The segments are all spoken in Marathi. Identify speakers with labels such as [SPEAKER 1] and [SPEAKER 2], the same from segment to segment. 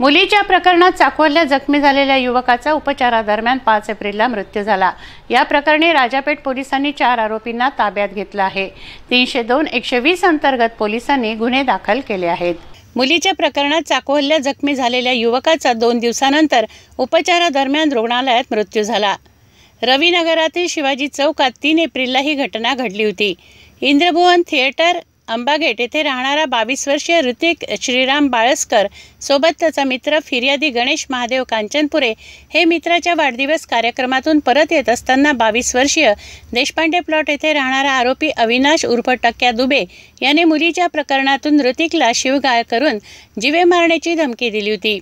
[SPEAKER 1] मुलीच्या प्रकरणात चाकोल्या जखमी झालेल्या युवकाचा उपचारादरम्यान पाच एप्रिलला मृत्यू झाला या प्रकरणी राजापेठ पोलिसांनी चार आरोपींना ताब्यात घेतलं आहे तीनशे दोन एकशे वीस अंतर्गत पोलिसांनी गुन्हे दाखल केले आहेत मुलीच्या प्रकरणात चाकवल्या जखमी झालेल्या युवकाचा दोन दिवसानंतर उपचारादरम्यान रुग्णालयात मृत्यू झाला रवीनगरातील शिवाजी चौकात तीन एप्रिलला ही घटना घडली होती इंद्रभुवन थिएटर अंबागेट येथे राहणारा बावीस वर्षीय ऋतिक श्रीराम बाळस्कर सोबत त्याचा मित्र फिर्यादी गणेश महादेव कांचनपुरे हे मित्राच्या वाढदिवस कार्यक्रमातून परत येत असताना बावीस वर्षीय देशपांडे प्लॉट येथे राहणारा आरोपी अविनाश उर्फ टक्क्या दुबे याने मुलीच्या प्रकरणातून ऋतिकला शिवगाळ करून जीवे मारण्याची धमकी दिली होती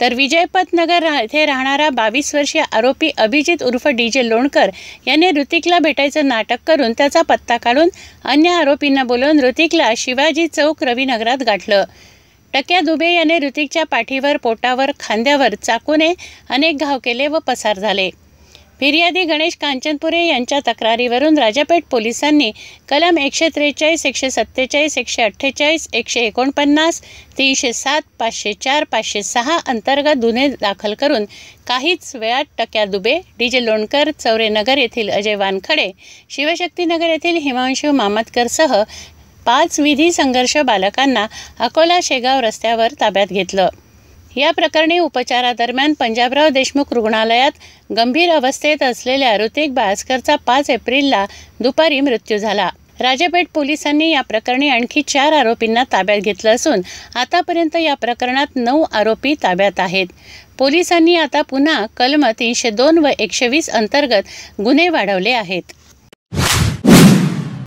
[SPEAKER 1] तर विजयपतनगर येथे राहणारा बावीस वर्षीय आरोपी अभिजित उर्फ डी जे लोणकर याने ऋतिकला भेटायचं नाटक करून त्याचा पत्ता काढून अन्य आरोपींना बोलवून ऋतिकला शिवाजी चौक रवीनगरात गाठलं टक्या दुबे याने ऋतिकच्या पाठीवर पोटावर खांद्यावर चाकूने अनेक घाव केले व पसार झाले फिर्यादी गणेश कांचनपुरे यांच्या तक्रारीवरून राजापेठ पोलिसांनी कलम एकशे त्रेचाळीस एकशे सत्तेचाळीस एकशे अठ्ठेचाळीस एकशे एकोणपन्नास तीनशे सात पाचशे चार पाचशे सहा अंतर्गत गुन्हे दाखल करून काहीच वेळात टक्या दुबे डी जे लोणकर चौरेनगर येथील अजय वानखडे शिवशक्तीनगर येथील हिमांशु मामतकरसह पाच विधी संघर्ष बालकांना अकोला शेगाव रस्त्यावर ताब्यात घेतलं या प्रकरणी उपचारादरम्यान पंजाबराव देशमुख रुग्णालयात गंभीर अवस्थेत असलेल्या ऋतिक भास्करचा पाच एप्रिलला दुपारी मृत्यू झाला राजपेठ पोलिसांनी या प्रकरणी आणखी चार आरोपींना ताब्यात घेतलं असून आतापर्यंत या प्रकरणात नऊ आरोपी ताब्यात आहेत पोलिसांनी आता पुन्हा कलम तीनशे दोन व एकशे वीस अंतर्गत गुन्हे वाढवले आहेत